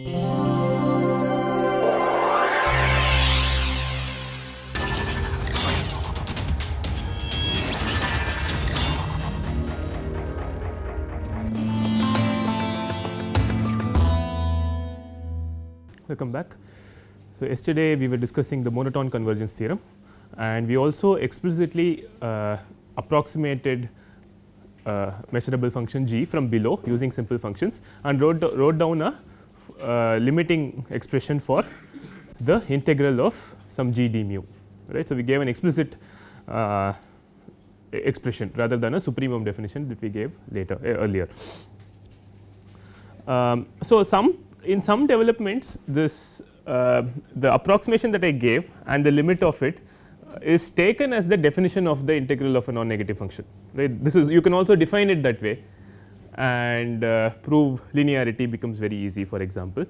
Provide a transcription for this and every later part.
Welcome back. So, yesterday we were discussing the monotone convergence theorem and we also explicitly uh, approximated uh, measurable function g from below using simple functions and wrote, wrote down a uh, limiting expression for the integral of some g d mu right. So, we gave an explicit uh, expression rather than a supremum definition that we gave later uh, earlier. Um, so, some in some developments this uh, the approximation that I gave and the limit of it is taken as the definition of the integral of a non negative function right. This is you can also define it that way and uh, prove linearity becomes very easy for example.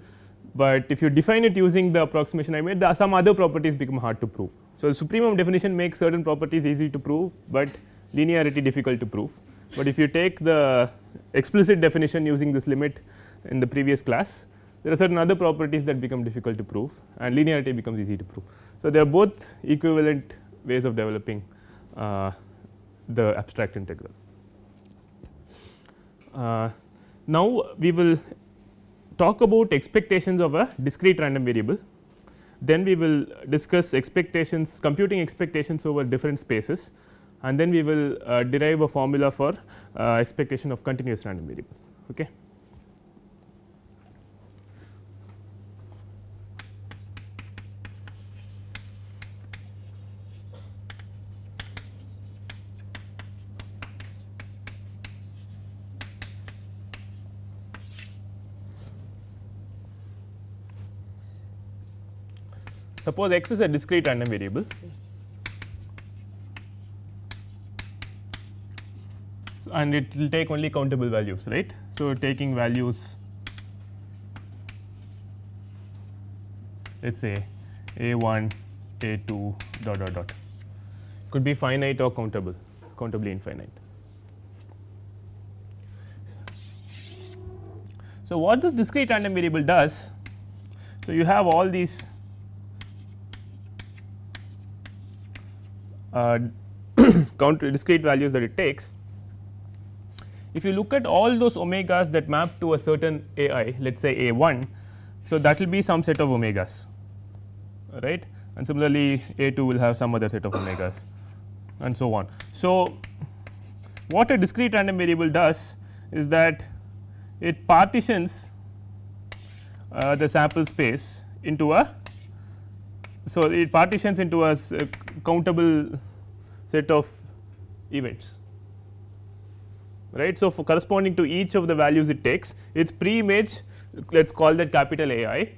But if you define it using the approximation I made the some other properties become hard to prove. So, the supremum definition makes certain properties easy to prove, but linearity difficult to prove. But if you take the explicit definition using this limit in the previous class there are certain other properties that become difficult to prove and linearity becomes easy to prove. So, they are both equivalent ways of developing uh, the abstract integral. Uh, now, we will talk about expectations of a discrete random variable. Then we will discuss expectations computing expectations over different spaces and then we will uh, derive a formula for uh, expectation of continuous random variables. Okay. Suppose x is a discrete random variable. and it will take only countable values, right. So, taking values let us say a1, a2 dot dot dot could be finite or countable, countably infinite. So, what this discrete random variable does? So, you have all these Uh, count discrete values that it takes. If you look at all those omegas that map to a certain a i let us say a 1. So, that will be some set of omegas right and similarly a 2 will have some other set of omegas and so on. So, what a discrete random variable does is that it partitions uh, the sample space into a so it partitions into a uh, countable set of events right. So, for corresponding to each of the values it takes its pre image let us call that capital AI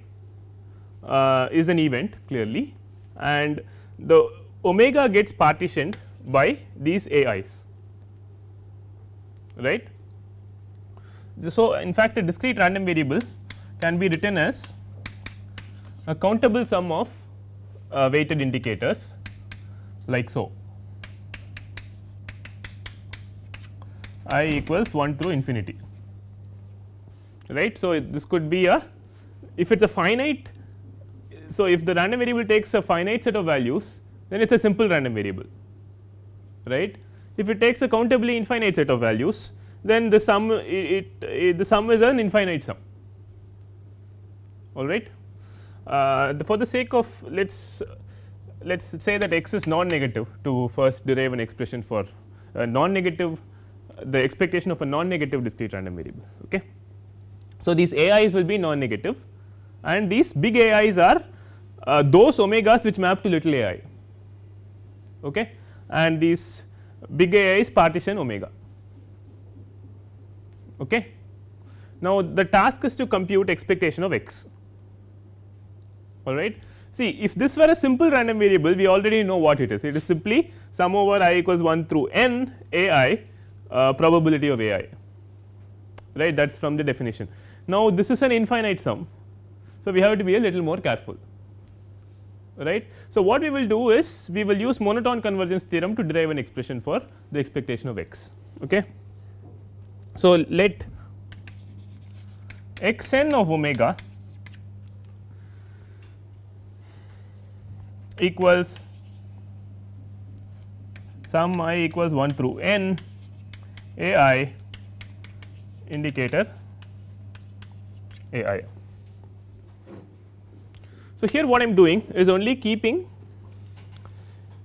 uh, is an event clearly and the omega gets partitioned by these AIs right. So, in fact a discrete random variable can be written as a countable sum of uh, weighted indicators like so. i equals 1 through infinity right. So, this could be a if it is a finite. So, if the random variable takes a finite set of values then it is a simple random variable right. If it takes a countably infinite set of values then the sum it, it, it the sum is an infinite sum all right the, uh, for the sake of let us let us say that x is non-negative to first derive an expression for a uh, non-negative the expectation of a non-negative discrete random variable. Okay. So, these AIs will be non-negative and these big AIs are uh, those omegas which map to little ai okay and these big AIs partition omega okay now the task is to compute expectation of x alright. See if this were a simple random variable we already know what it is it is simply sum over i equals 1 through n a i uh, probability of a i right that is from the definition. Now, this is an infinite sum. So, we have to be a little more careful right. So, what we will do is we will use monotone convergence theorem to derive an expression for the expectation of x. Okay. So, let x n of omega equals sum i equals 1 through n a i indicator a i. So, here what I am doing is only keeping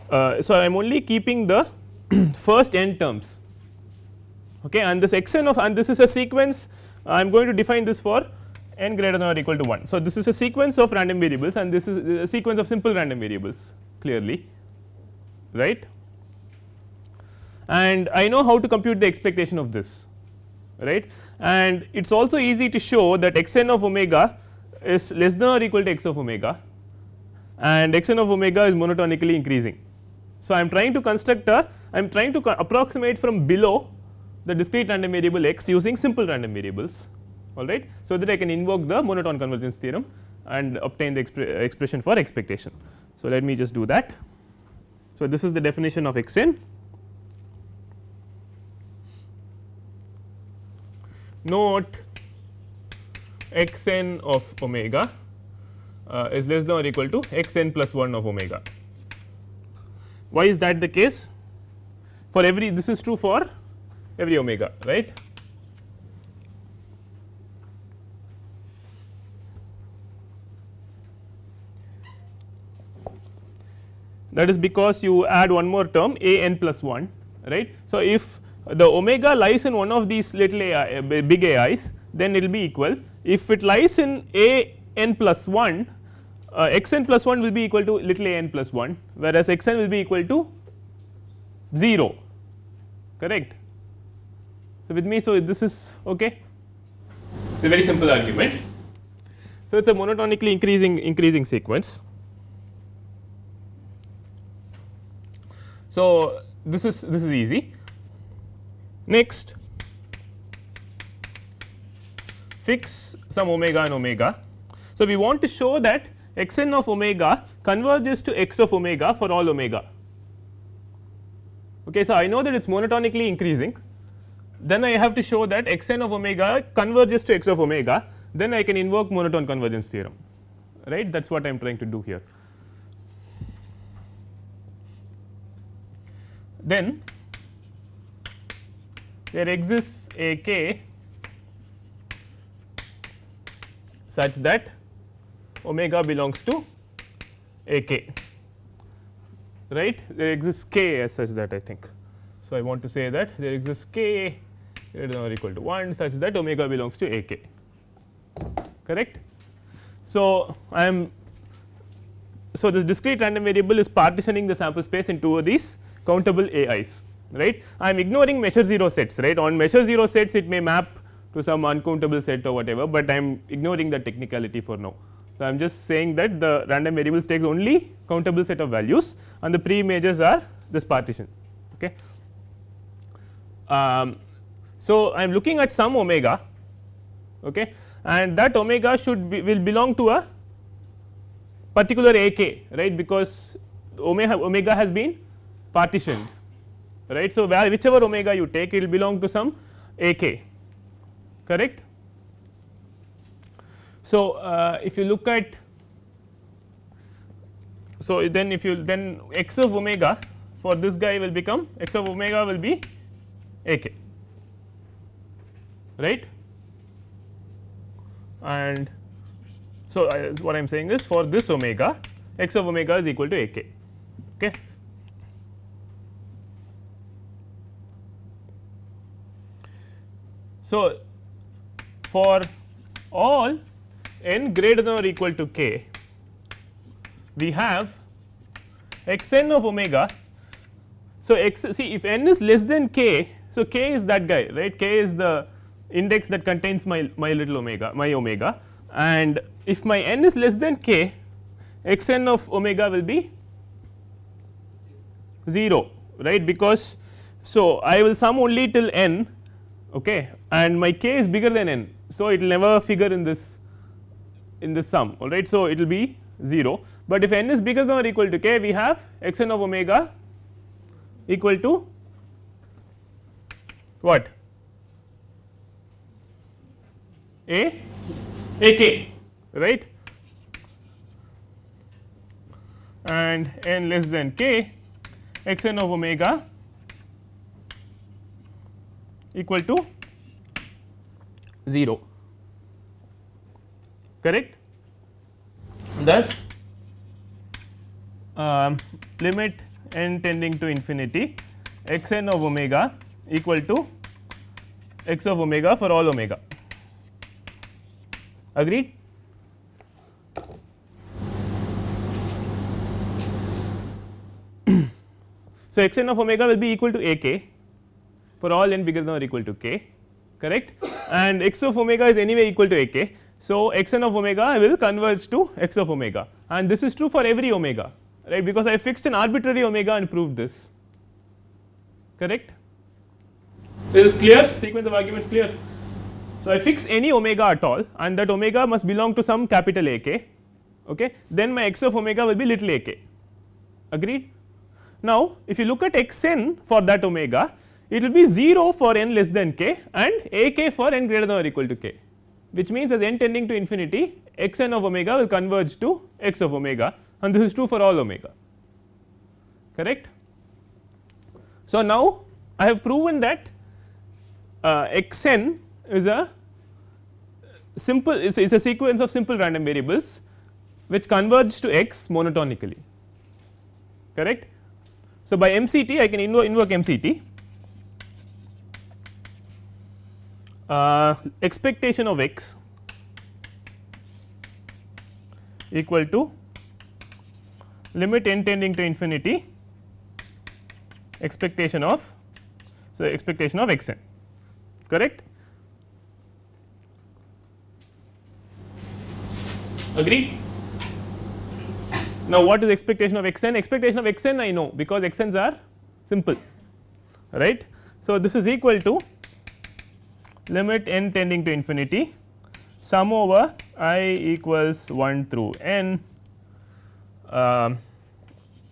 uh, so I am only keeping the first n terms okay and this xn of and this is a sequence I am going to define this for n greater than or equal to 1. So, this is a sequence of random variables and this is a sequence of simple random variables clearly right and I know how to compute the expectation of this right and it is also easy to show that x n of omega is less than or equal to x of omega and x n of omega is monotonically increasing. So, I am trying to construct a I am trying to approximate from below the discrete random variable x using simple random variables all right. So, that I can invoke the monotone convergence theorem and obtain the expression for expectation. So, let me just do that. So, this is the definition of x n note x n of omega uh, is less than or equal to x n plus 1 of omega. Why is that the case? For every this is true for every omega right that is because you add one more term a n plus 1 right. So, if the omega lies in one of these little ai eh, big ai's then it will be equal if it lies in a n plus 1 uh, x n plus 1 will be equal to little a n plus 1 whereas x n will be equal to 0 correct. So, with me so this is okay it is a very simple argument. So, it is a monotonically increasing increasing sequence. So, this is this is easy. Next, fix some omega and omega. So, we want to show that x n of omega converges to x of omega for all omega. Okay, so, I know that it is monotonically increasing, then I have to show that x n of omega converges to x of omega, then I can invoke monotone convergence theorem, right. That is what I am trying to do here. then there exists a k such that omega belongs to a k right there exists k as such that I think. So, I want to say that there exists k greater than or equal to 1 such that omega belongs to a k correct. So, I am so this discrete random variable is partitioning the sample space into these countable AIs, right. I am ignoring measure 0 sets, right. On measure 0 sets, it may map to some uncountable set or whatever, but I am ignoring the technicality for now. So, I am just saying that the random variables takes only countable set of values and the pre images are this partition. Okay. Um, so, I am looking at some omega okay, and that omega should be will belong to a particular a k right because omega, omega has been partitioned right. So, where whichever omega you take it will belong to some a k correct. So, uh, if you look at so then if you then x of omega for this guy will become x of omega will be a k right and so, uh, what I am saying is for this omega x of omega is equal to a k okay. So, for all n greater than or equal to k, we have x n of omega. So, x see if n is less than k, so k is that guy right k is the index that contains my, my little omega my omega and if my n is less than k x n of omega will be 0 right because so I will sum only till n okay and my k is bigger than n. So, it will never figure in this in this sum all right. So, it will be 0, but if n is bigger than or equal to k we have x n of omega equal to what a a k right and n less than k x n of omega equal to 0 correct. Thus, uh, limit n tending to infinity x n of omega equal to x of omega for all omega agreed. so, x n of omega will be equal to a k for all n bigger than or equal to k correct and x of omega is anyway equal to a k. So, x n of omega will converge to x of omega and this is true for every omega right because I fixed an arbitrary omega and proved this correct. This is clear sequence of arguments clear. So, I fix any omega at all and that omega must belong to some capital A k okay then my x of omega will be little a k agreed. Now, if you look at x n for that omega it will be 0 for n less than k and a k for n greater than or equal to k which means as n tending to infinity x n of omega will converge to x of omega and this is true for all omega correct. So, now I have proven that uh, x n is a simple is, is a sequence of simple random variables which converge to x monotonically correct. So, by MCT I can invo invoke MCT uh, expectation of x equal to limit n tending to infinity expectation of so expectation of x n correct agreed now what is expectation of xn expectation of X n I know because X n's are simple right so this is equal to limit n tending to infinity sum over i equals 1 through n uh,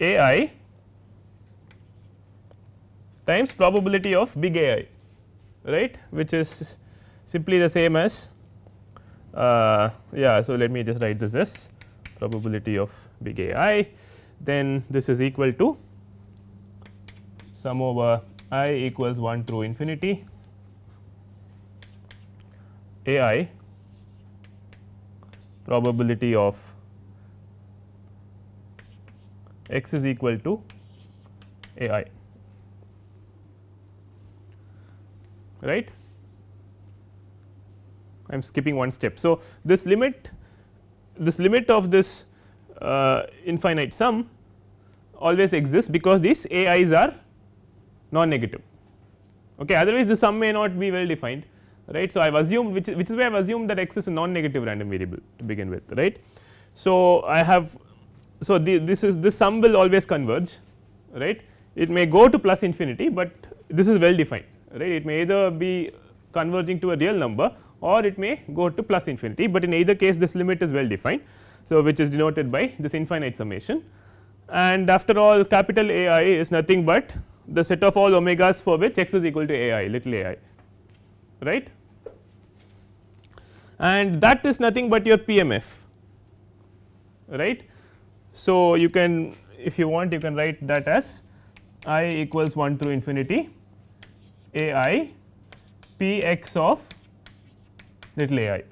a i times probability of big A i right which is simply the same as uh, yeah. So, let me just write this as probability of big A i then this is equal to sum over i equals 1 through infinity a i probability of x is equal to A i right. I am skipping one step. So, this limit this limit of this uh, infinite sum always exists because these a i's are non negative okay otherwise the sum may not be well defined right. So, I have assumed which, which is why I have assumed that x is a non negative random variable to begin with right. So, I have so the, this is this sum will always converge right it may go to plus infinity, but this is well defined right it may either be converging to a real number or it may go to plus infinity, but in either case this limit is well defined. So, which is denoted by this infinite summation and after all capital A i is nothing but the set of all omegas for which x is equal to A i little a i right and that is nothing but your PMF right. So, you can if you want you can write that as i equals 1 through infinity a i p x of little a i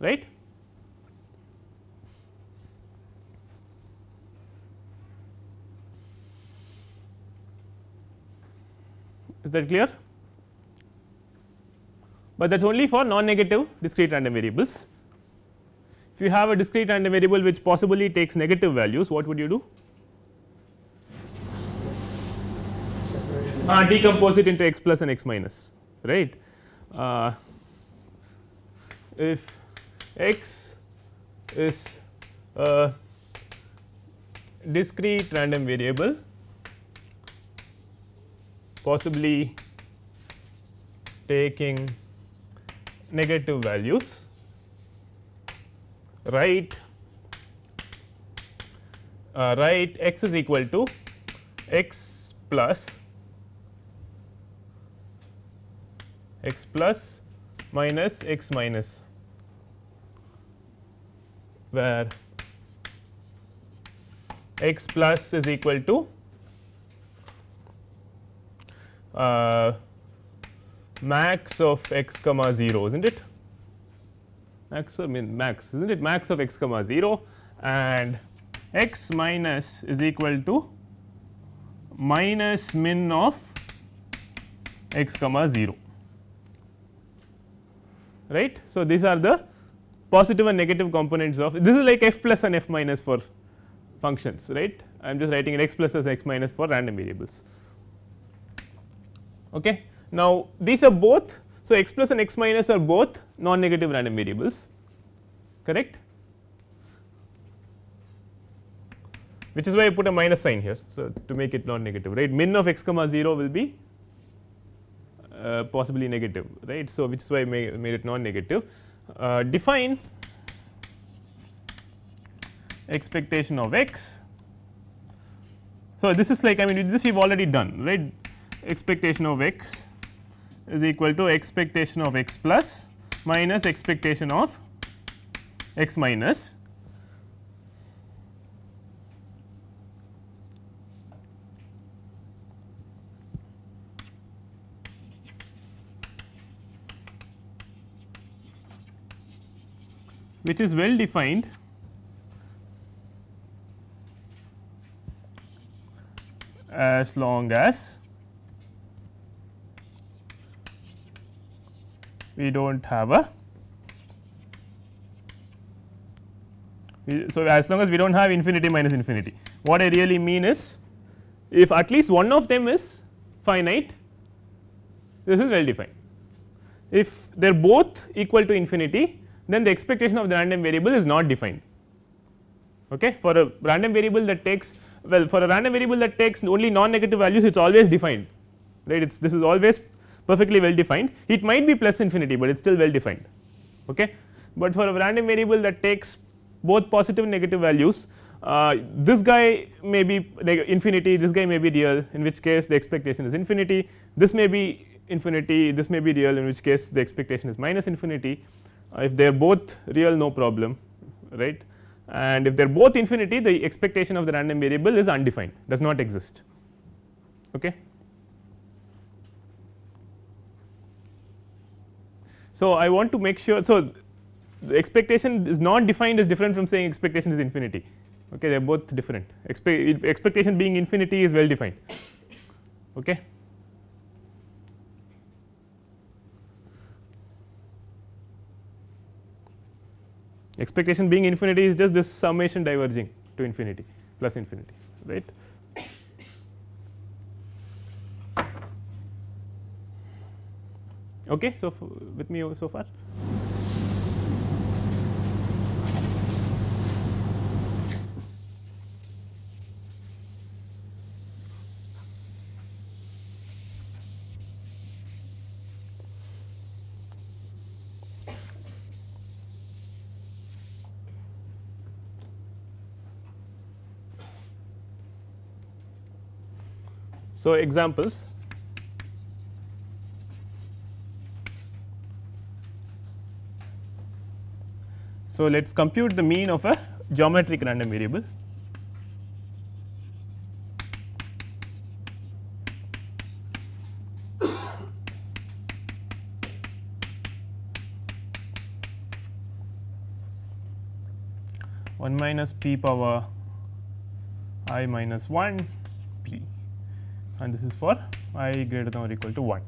right. Is that clear? but that is only for non negative discrete random variables. If you have a discrete random variable which possibly takes negative values what would you do? Uh, decompose it into x plus and x minus right. Uh, if x is a discrete random variable possibly taking negative values, write uh, write x is equal to x plus x plus minus x minus where x plus is equal to uh, max of x comma 0 is not it max I mean max is not it max of x comma 0 and x minus is equal to minus min of x comma 0 right. So, these are the positive and negative components of this is like f plus and f minus for functions right. I am just writing it x plus as x minus for random variables. Okay. Now, these are both. So, x plus and x minus are both non negative random variables correct which is why I put a minus sign here. So, to make it non negative right min of x comma 0 will be uh, possibly negative right. So, which is why I made, it non negative uh, define expectation of x. So, this is like I mean this we have already done right expectation of x is equal to expectation of x plus minus expectation of x minus. which is well defined as long as we do not have a we, so as long as we do not have infinity minus infinity. What I really mean is if at least one of them is finite this is well defined. If they are both equal to infinity then the expectation of the random variable is not defined. Okay. For a random variable that takes well for a random variable that takes only non negative values it is always defined right it is this is always perfectly well defined it might be plus infinity, but it is still well defined ok. But for a random variable that takes both positive and negative values uh, this guy may be infinity this guy may be real in which case the expectation is infinity this may be infinity this may be real in which case the expectation is minus infinity uh, if they are both real no problem right and if they are both infinity the expectation of the random variable is undefined does not exist okay. So, I want to make sure. So, the expectation is not defined as different from saying expectation is infinity okay they are both different Expe expectation being infinity is well defined okay. Expectation being infinity is just this summation diverging to infinity plus infinity right. okay so with me so far So, examples So, let us compute the mean of a geometric random variable. one minus p power i minus 1 p and this is for i greater than or equal to 1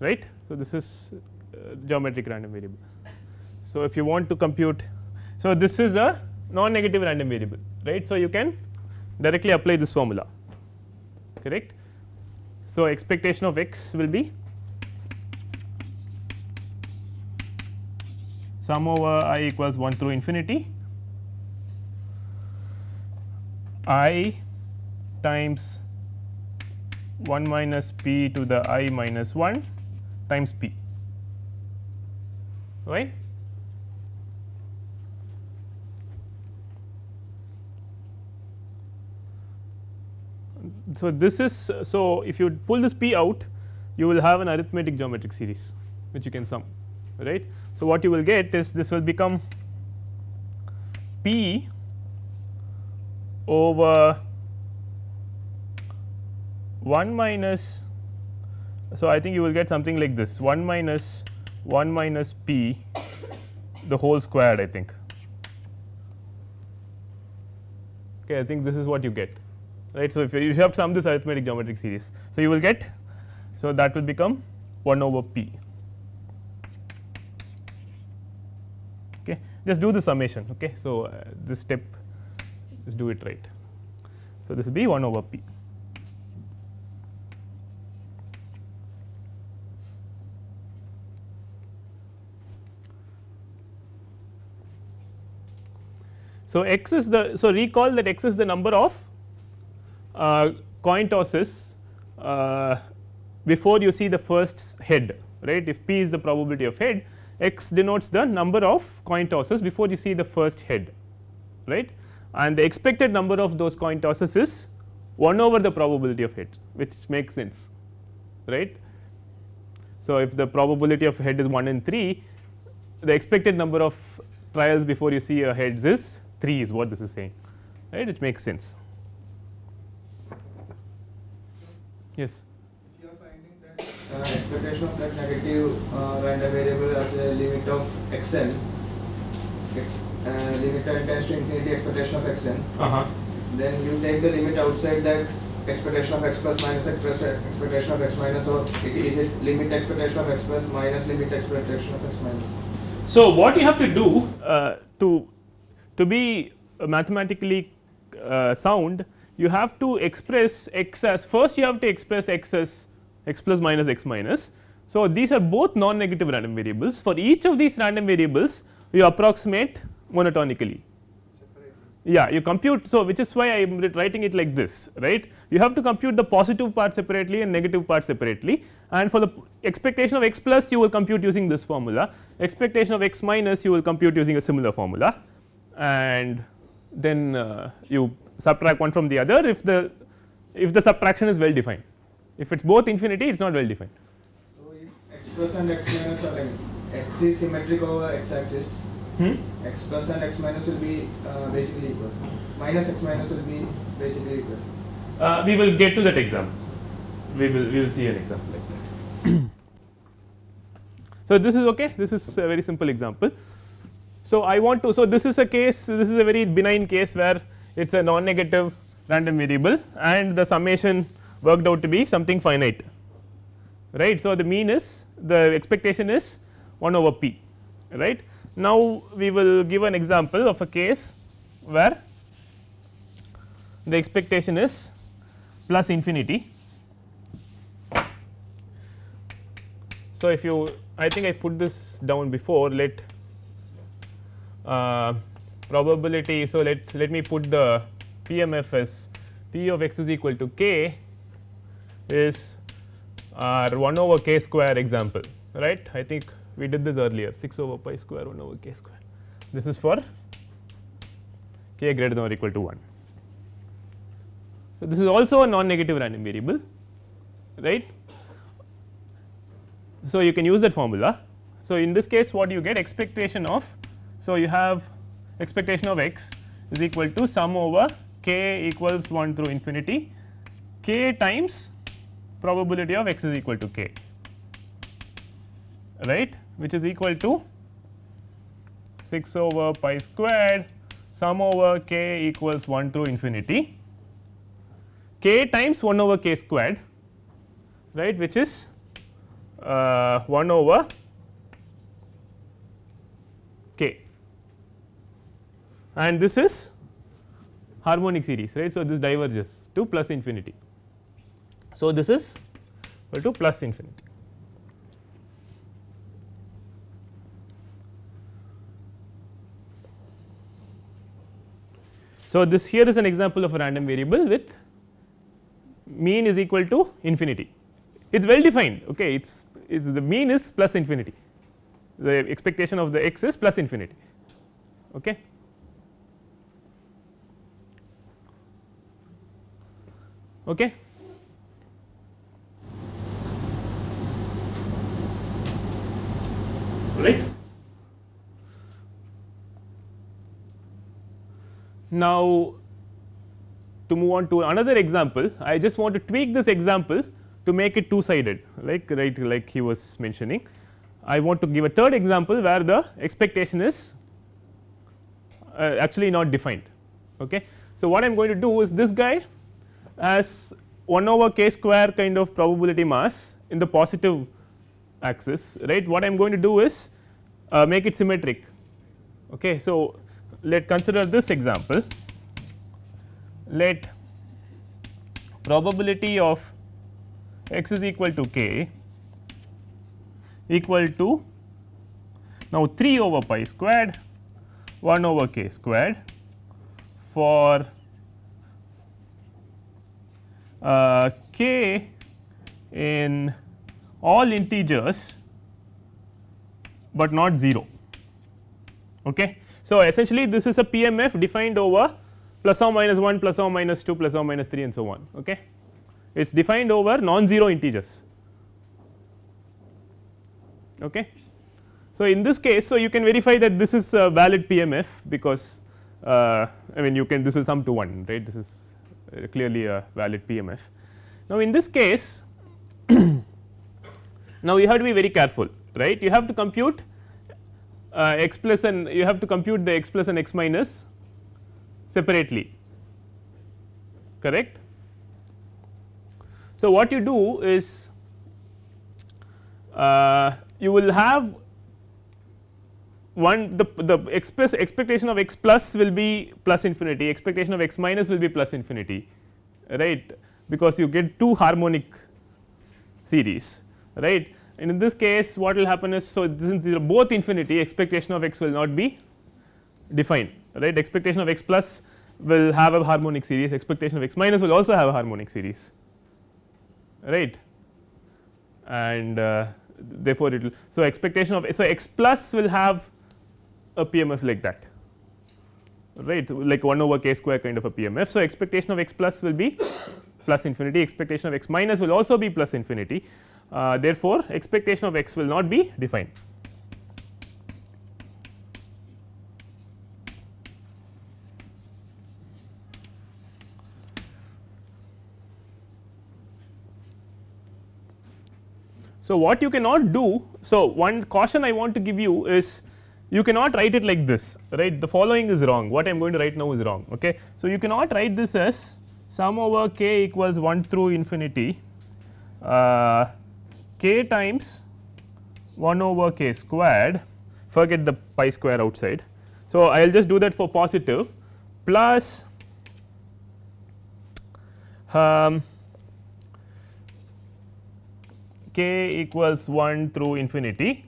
right. So, this is uh, geometric random variable. So, if you want to compute, so this is a non-negative random variable right. So, you can directly apply this formula correct. So, expectation of x will be sum over i equals 1 through infinity i times 1 minus p to the i minus 1 times p right. so this is so if you pull this p out you will have an arithmetic geometric series which you can sum right. So, what you will get is this will become p over 1 minus. So, I think you will get something like this 1 minus 1 minus p the whole squared I think. Okay, I think this is what you get right. So, if you, if you have to sum this arithmetic geometric series, so you will get so that will become 1 over p. Okay. Just do the summation. Okay. So, uh, this step just do it right. So, this will be 1 over p. So, x is the so recall that x is the number of uh, coin tosses uh, before you see the first head right if p is the probability of head x denotes the number of coin tosses before you see the first head right and the expected number of those coin tosses is 1 over the probability of head which makes sense right. So, if the probability of head is 1 in 3 the expected number of trials before you see a heads is 3 is what this is saying right which makes sense. Yes. If you are finding that uh, expectation of that negative uh, random variable as a limit of xn, uh, limit tends to infinity expectation of xn, -huh. then you take the limit outside that expectation of x plus minus expectation of x minus or it is it limit expectation of x plus minus limit expectation of x minus. So, what you have to do uh, to to be mathematically uh, sound you have to express x as first you have to express x as x plus minus x minus. So, these are both non negative random variables for each of these random variables you approximate monotonically. Yeah, you compute. So, which is why I am writing it like this right you have to compute the positive part separately and negative part separately and for the expectation of x plus you will compute using this formula expectation of x minus you will compute using a similar formula and then uh, you subtract one from the other if the if the subtraction is well defined if it is both infinity it is not well defined. So, if x plus and x minus are x is symmetric over x axis hmm? x plus and x minus will be uh, basically equal minus x minus will be basically equal. Uh, we will get to that example we will we will see an example like that. so, this is okay this is a very simple example. So, I want to so this is a case this is a very benign case where it is a non-negative random variable and the summation worked out to be something finite right. So, the mean is the expectation is 1 over p right. Now, we will give an example of a case where the expectation is plus infinity. So, if you I think I put this down before let uh, probability. So, let, let me put the PMF as P of x is equal to k is our 1 over k square example right. I think we did this earlier 6 over pi square 1 over k square. This is for k greater than or equal to 1. So, this is also a non negative random variable right. So, you can use that formula. So, in this case what you get expectation of. So, you have expectation of x is equal to sum over k equals 1 through infinity k times probability of x is equal to k right which is equal to 6 over pi squared sum over k equals 1 through infinity k times 1 over k squared right which is uh, 1 over and this is harmonic series right. So, this diverges to plus infinity. So, this is equal to plus infinity. So, this here is an example of a random variable with mean is equal to infinity. It is well defined okay it is the mean is plus infinity the expectation of the x is plus infinity okay. Okay. Right. Now, to move on to another example, I just want to tweak this example to make it two sided like right like he was mentioning. I want to give a third example where the expectation is uh, actually not defined. Okay. So, what I am going to do is this guy as 1 over k square kind of probability mass in the positive axis right. What I am going to do is uh, make it symmetric. Okay. So, let consider this example let probability of x is equal to k equal to now 3 over pi squared 1 over k squared for uh, k in all integers but not 0 okay. So, essentially this is a PMF defined over plus or minus 1 plus or minus 2 plus or minus 3 and so on okay. It is defined over non-zero integers okay. So, in this case so you can verify that this is a valid PMF because uh, I mean you can this will sum to 1 right this is uh, clearly a valid PMF. Now, in this case now you have to be very careful right you have to compute uh, x plus and you have to compute the x plus and x minus separately correct. So, what you do is uh, you will have one the, the express expectation of x plus will be plus infinity, expectation of x minus will be plus infinity right because you get two harmonic series right. And in this case what will happen is, so since are both infinity expectation of x will not be defined right expectation of x plus will have a harmonic series expectation of x minus will also have a harmonic series right and uh, therefore it will so expectation of so x plus will have a PMF like that right like 1 over k square kind of a PMF. So, expectation of x plus will be plus infinity expectation of x minus will also be plus infinity. Uh, therefore, expectation of x will not be defined. So, what you cannot do. So, one caution I want to give you is you cannot write it like this right the following is wrong what I am going to write now is wrong okay. So, you cannot write this as sum over k equals 1 through infinity uh, k times 1 over k squared forget the pi square outside. So, I will just do that for positive plus um, k equals 1 through infinity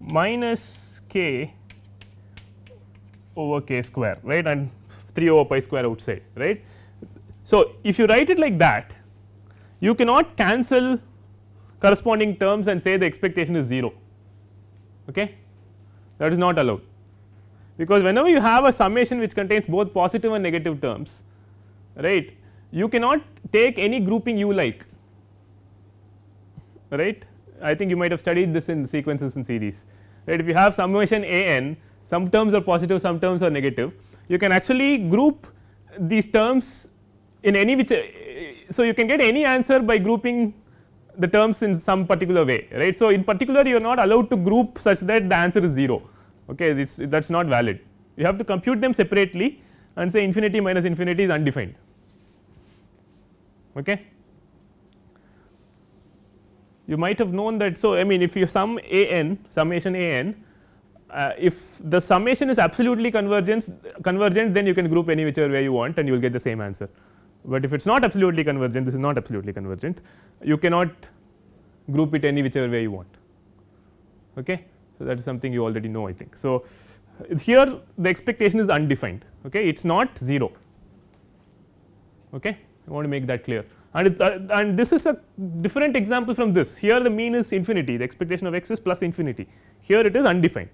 minus k over k square right and 3 over pi square outside right. So, if you write it like that you cannot cancel corresponding terms and say the expectation is 0 okay that is not allowed because whenever you have a summation which contains both positive and negative terms right you cannot take any grouping you like right I think you might have studied this in sequences and series right. If you have summation a n some terms are positive some terms are negative you can actually group these terms in any which so you can get any answer by grouping the terms in some particular way right. So, in particular you are not allowed to group such that the answer is 0 okay that is not valid you have to compute them separately and say infinity minus infinity is undefined okay you might have known that. So, I mean if you sum a n summation a n uh, if the summation is absolutely convergence convergent then you can group any whichever way you want and you will get the same answer. But if it is not absolutely convergent this is not absolutely convergent you cannot group it any whichever way you want. Okay. So, that is something you already know I think. So, here the expectation is undefined okay it is not 0 okay I want to make that clear and, uh, and this is a different example from this here the mean is infinity the expectation of x is plus infinity here it is undefined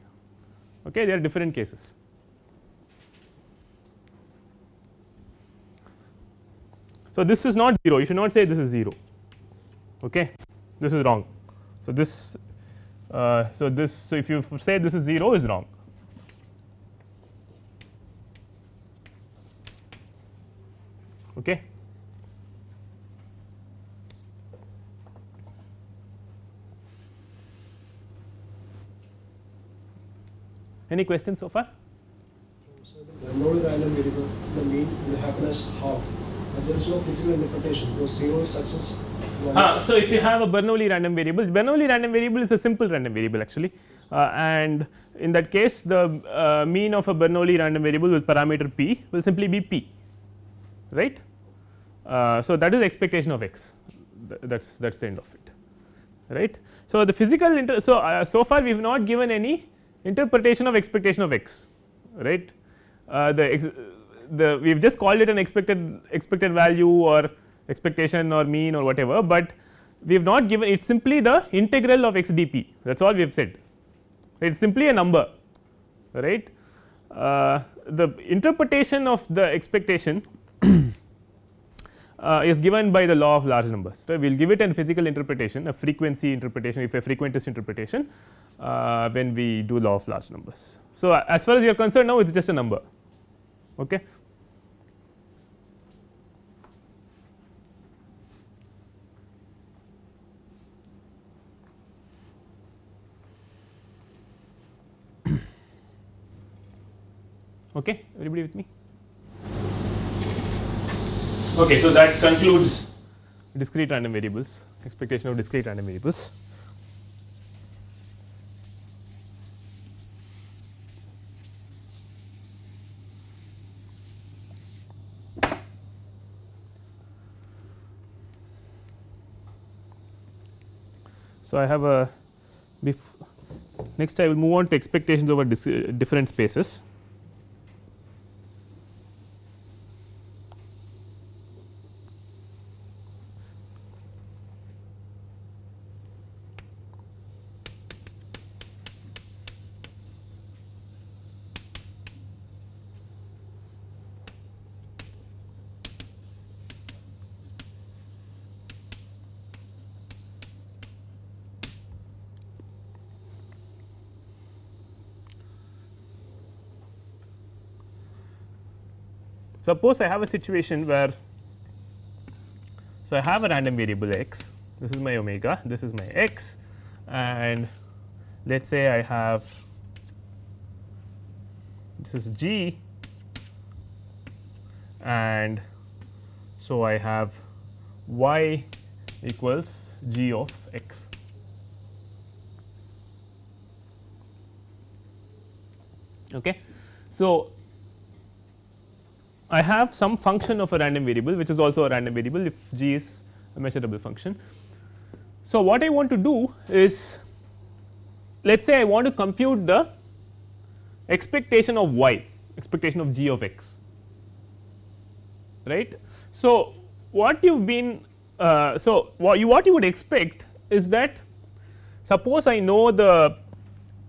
okay there are different cases. So, this is not 0 you should not say this is 0 okay this is wrong. So, this uh, so this so if you say this is 0 is wrong okay. Any questions so far? So the Bernoulli random variable, the mean will happen as half, there is no physical interpretation. No zero success. Ah, so if you have a Bernoulli random variable, Bernoulli random variable is a simple random variable actually, uh, and in that case the uh, mean of a Bernoulli random variable with parameter p will simply be p, right? Uh, so that is expectation of x. that's that's the end of it, right? So the physical inter so uh, so far we've not given any interpretation of expectation of x right. Uh, the ex, the we have just called it an expected expected value or expectation or mean or whatever, but we have not given it is simply the integral of x dp that is all we have said it is simply a number right. Uh, the interpretation of the expectation uh, is given by the law of large numbers. We will give it a physical interpretation, a frequency interpretation, if a frequentist interpretation uh, when we do law of large numbers. So, as far as you are concerned now, it is just a number. Okay. okay everybody with me Okay, so that concludes discrete random variables, expectation of discrete random variables. So, I have a next I will move on to expectations over different spaces. suppose I have a situation where, so I have a random variable x, this is my omega, this is my x and let us say I have this is g and so I have y equals g of x. Okay. So, I have some function of a random variable which is also a random variable if g is a measurable function. So, what I want to do is let us say I want to compute the expectation of y expectation of g of x right. So, what you have been uh, so what you, what you would expect is that suppose I know the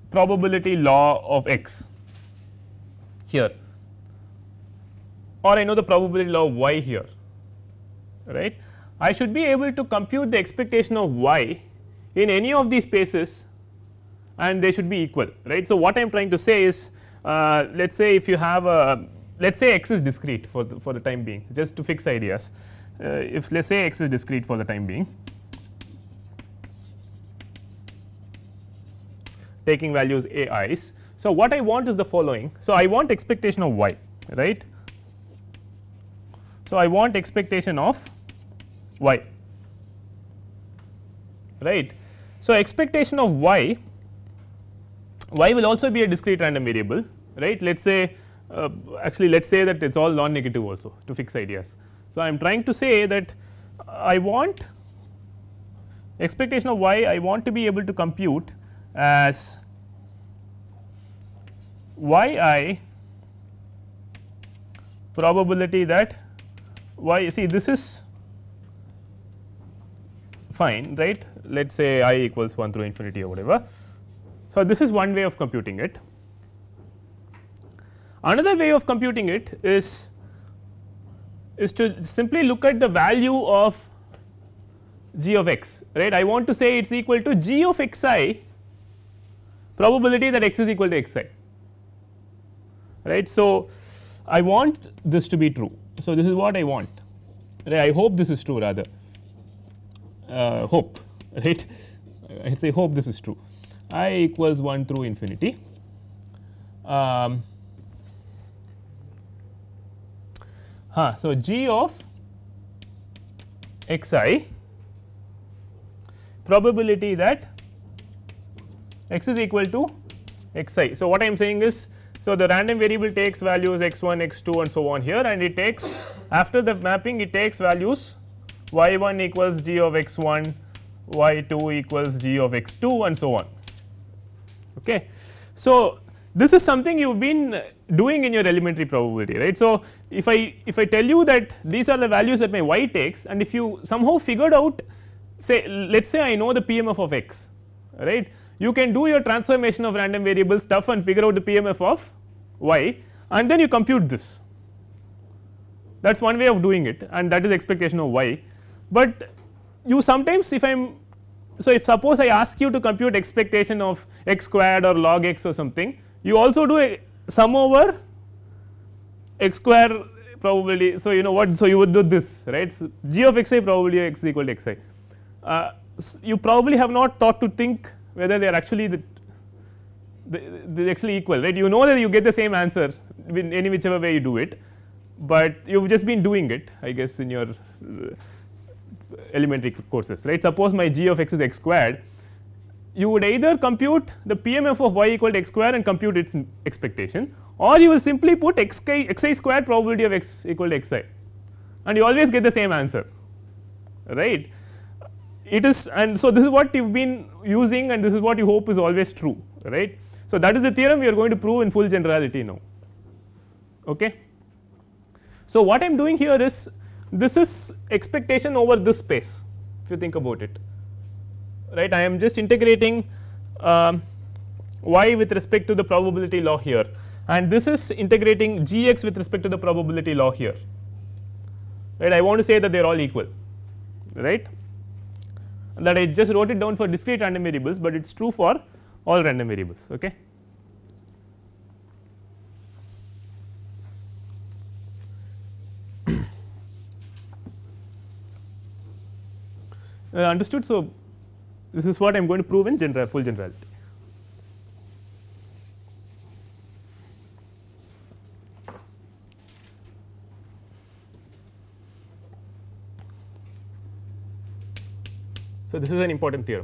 probability law of x here or I know the probability law of y here, right. I should be able to compute the expectation of y in any of these spaces and they should be equal, right. So, what I am trying to say is uh, let us say if you have a let us say x is discrete for the, for the time being just to fix ideas. Uh, if let us say x is discrete for the time being taking values a i's. So, what I want is the following. So, I want expectation of y right so, I want expectation of y right. So, expectation of y y will also be a discrete random variable right let us say uh, actually let us say that it is all non negative also to fix ideas. So, I am trying to say that I want expectation of y I want to be able to compute as yi probability that why? see this is fine right let us say i equals 1 through infinity or whatever. So, this is one way of computing it. Another way of computing it is is to simply look at the value of g of x right I want to say it is equal to g of x i probability that x is equal to x i right. So, I want this to be true so, this is what I want right I hope this is true rather uh, hope right I say hope this is true i equals 1 through infinity. Um, huh, so, g of x i probability that x is equal to x i. So, what I am saying is so, the random variable takes values x1, x2 and so on here and it takes after the mapping it takes values y1 equals g of x1, y2 equals g of x2 and so on. Okay. So, this is something you have been doing in your elementary probability right. So, if I if I tell you that these are the values that my y takes and if you somehow figured out say let us say I know the PMF of x right you can do your transformation of random variable stuff and figure out the PMF of y and then you compute this. That is one way of doing it and that is expectation of y, but you sometimes if I am so if suppose I ask you to compute expectation of x squared or log x or something you also do a sum over x square probably. So, you know what so you would do this right so, g of x i probably x equal to x i. Uh, you probably have not thought to think whether they are actually the, the, actually equal right you know that you get the same answer in any whichever way you do it, but you have just been doing it I guess in your uh, elementary courses right. Suppose my g of x is x squared you would either compute the PMF of y equal to x square and compute its expectation or you will simply put x k x i squared probability of x equal to x i and you always get the same answer right it is and so this is what you have been using and this is what you hope is always true right. So, that is the theorem we are going to prove in full generality now. Okay. So, what I am doing here is this is expectation over this space if you think about it right I am just integrating uh, y with respect to the probability law here and this is integrating g x with respect to the probability law here right I want to say that they are all equal right that I just wrote it down for discrete random variables, but it is true for all random variables. Okay. uh, understood. So, this is what I am going to prove in general full generality. So, this is an important theorem.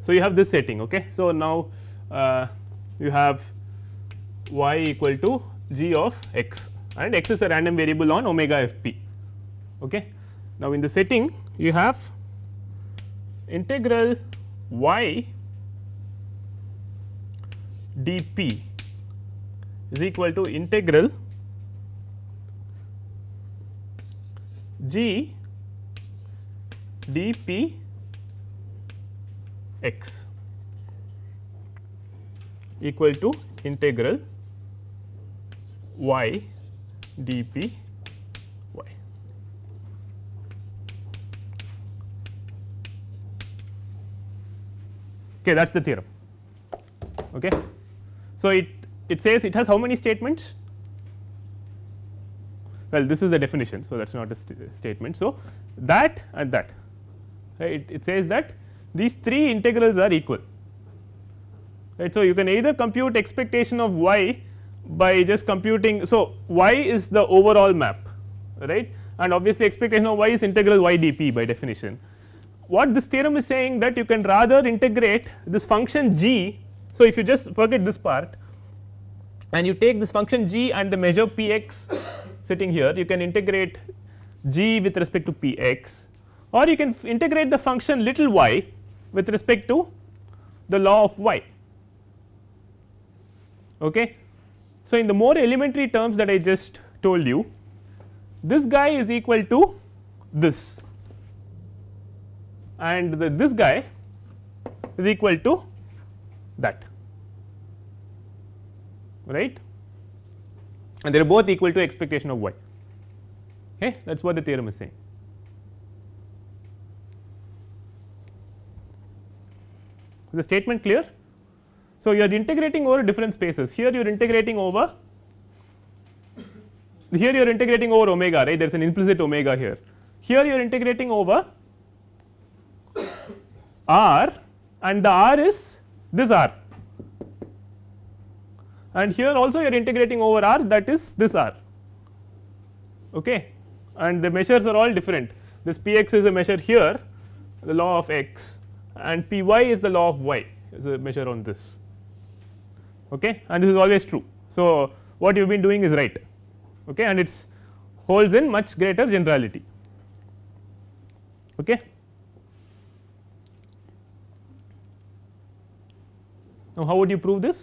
So, you have this setting. Okay. So, now uh, you have y equal to g of x and x is a random variable on omega f p. Okay. Now, in the setting you have integral y d p is equal to integral G dp x equal to integral y dp y. Okay, that is the theorem. Okay. So, it, it says it has how many statements? well this is the definition. So, that is not a st statement. So, that and that right it, it says that these three integrals are equal right. So, you can either compute expectation of y by just computing. So, y is the overall map right and obviously expectation of y is integral y dp by definition. What this theorem is saying that you can rather integrate this function g. So, if you just forget this part and you take this function g and the measure p x sitting here you can integrate g with respect to p x or you can integrate the function little y with respect to the law of y. Okay. So, in the more elementary terms that I just told you this guy is equal to this and the, this guy is equal to that right and they are both equal to expectation of y okay that is what the theorem is saying. Is the statement clear? So, you are integrating over different spaces here you are integrating over here you are integrating over omega right there is an implicit omega here here you are integrating over r and the r is this r and here also you are integrating over r that is this r okay and the measures are all different this p x is a measure here the law of x and p y is the law of y is a measure on this okay and this is always true. So, what you have been doing is right okay and it holds in much greater generality. Okay. Now, how would you prove this?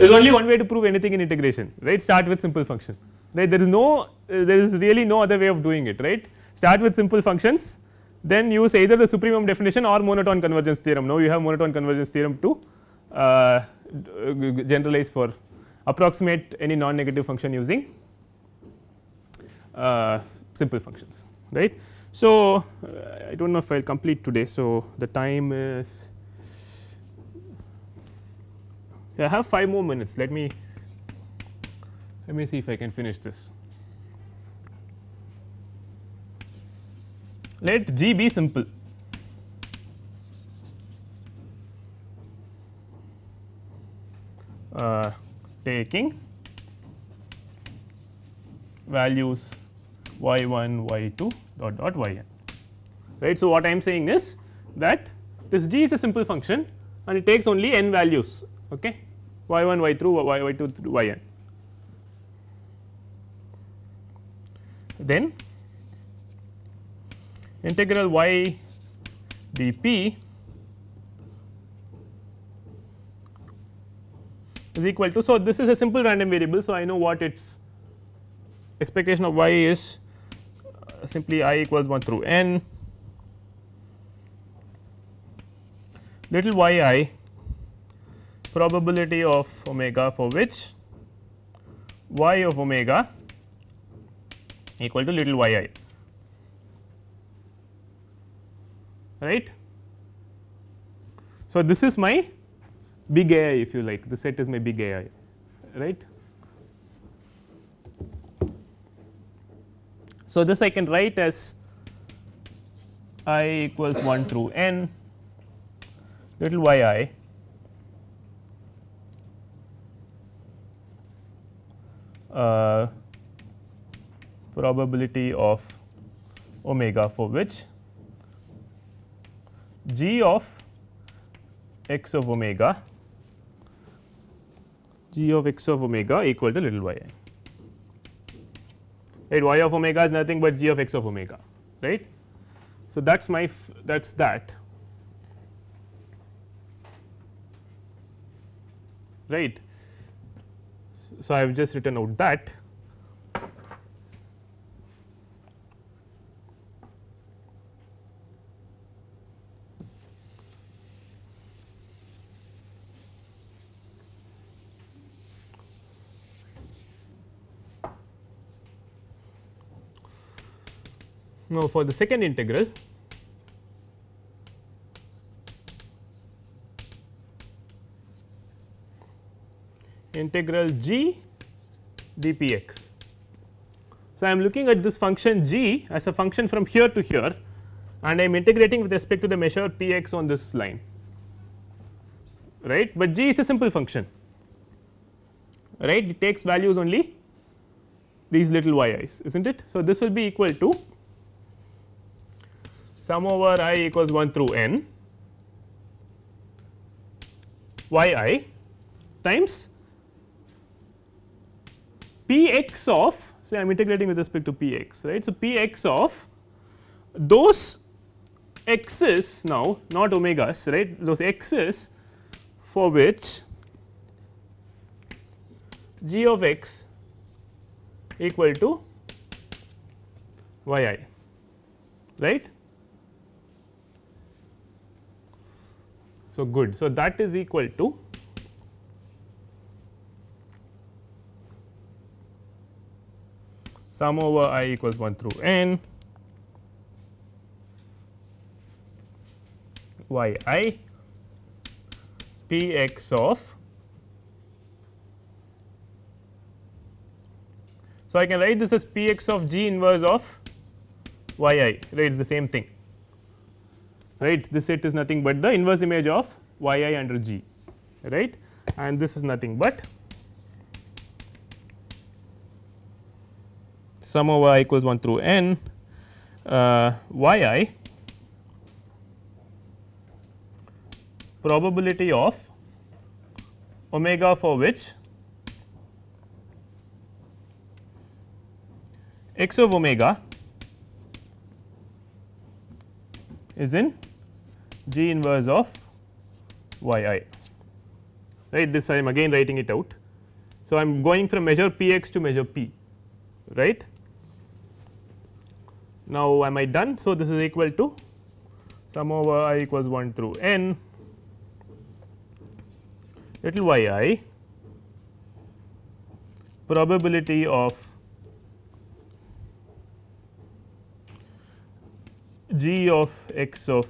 there is only one way to prove anything in integration right start with simple function right there is no uh, there is really no other way of doing it right start with simple functions then use either the supremum definition or monotone convergence theorem now you have monotone convergence theorem to uh, generalize for approximate any non negative function using uh, simple functions right so uh, i do not know if i will complete today so the time is I have 5 more minutes. Let me let me see if I can finish this. Let G be simple. Uh, taking values y1, y2 dot dot yn right. So, what I am saying is that this g is a simple function and it takes only n values okay y 1 y 2 y y 2 y n. Then integral y dp is equal to. So, this is a simple random variable. So, I know what its expectation of y is uh, simply i equals 1 through n little y i probability of omega for which y of omega equal to little yi right. So, this is my big AI if you like the set is my big AI right. So, this I can write as i equals 1 through n little yi probability of omega for which g of x of omega g of x of omega equal to little y i right y of omega is nothing but g of x of omega right. So, that is my that is that right so I have just written out that Now, for the second integral integral g dpx. So, I am looking at this function g as a function from here to here and I am integrating with respect to the measure px on this line right, but g is a simple function right it takes values only these little y i's is not it. So, this will be equal to sum over i equals 1 through n y i times Px of say I am integrating with respect to Px right. So, Px of those x's now not omegas right those x's for which g of x equal to yi right. So, good. So, that is equal to sum over i equals 1 through n y i p x of So, I can write this as p x of g inverse of y i right it is the same thing right this set is nothing but the inverse image of y i under g right and this is nothing but sum over i equals 1 through n uh, yi probability of omega for which x of omega is in g inverse of y i right this I am again writing it out. So, I am going from measure p x to measure p right now, am I done? So, this is equal to sum over i equals 1 through n little y i probability of g of x of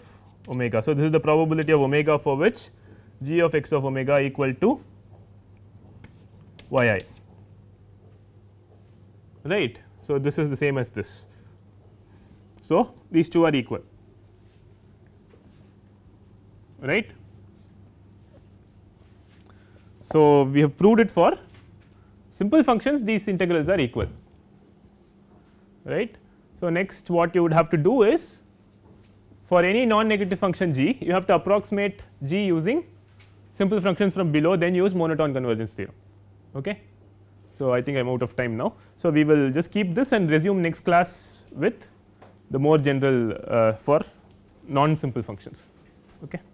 omega. So, this is the probability of omega for which g of x of omega equal to y i right. So, this is the same as this. So, these two are equal right. So, we have proved it for simple functions these integrals are equal right. So, next what you would have to do is for any non negative function g you have to approximate g using simple functions from below then use monotone convergence theorem. Okay. So, I think I am out of time now. So, we will just keep this and resume next class with the more general uh, for non simple functions. Okay.